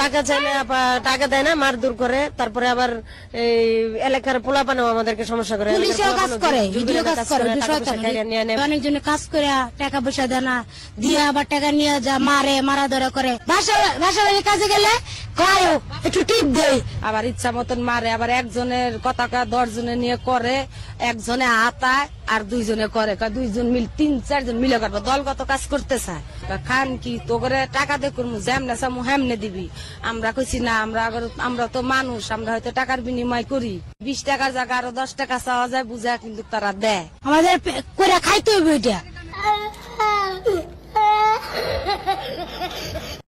টাকা চায় না টাকা দেয় না দূর করে তারপরে আবার এই এলাকার পানো আমাদেরকে সমস্যা করে কাজ করে ভিডিও কাজ কাজ করে টাকা পয়সা দেয় না দিয়ে আবার টাকা নিয়ে যা মারে মারা ধরা করে ভাষা ভাষা কাজে গেলে কয় আবার ইচ্ছা মতন মারে আবার একজনের কথা দশ জনে নিয়ে করে একজনে হাতায় আর দুইজনে করে দুইজন মিল তিন চারজন মিলে করবো দলগত কাজ করতে চায় খান কি তো করে টাকা দে করবো যেমনে চামু হেমনে দিবি আমরা কইছি না আমরা আমরা তো মানুষ আমরা হয়তো টাকার বিনিময় করি বিশ টাকার জায়গা আরো দশ টাকা চাওয়া যায় বুঝা কিন্তু তারা দেয় আমাদের করে খাইতে হবে এটা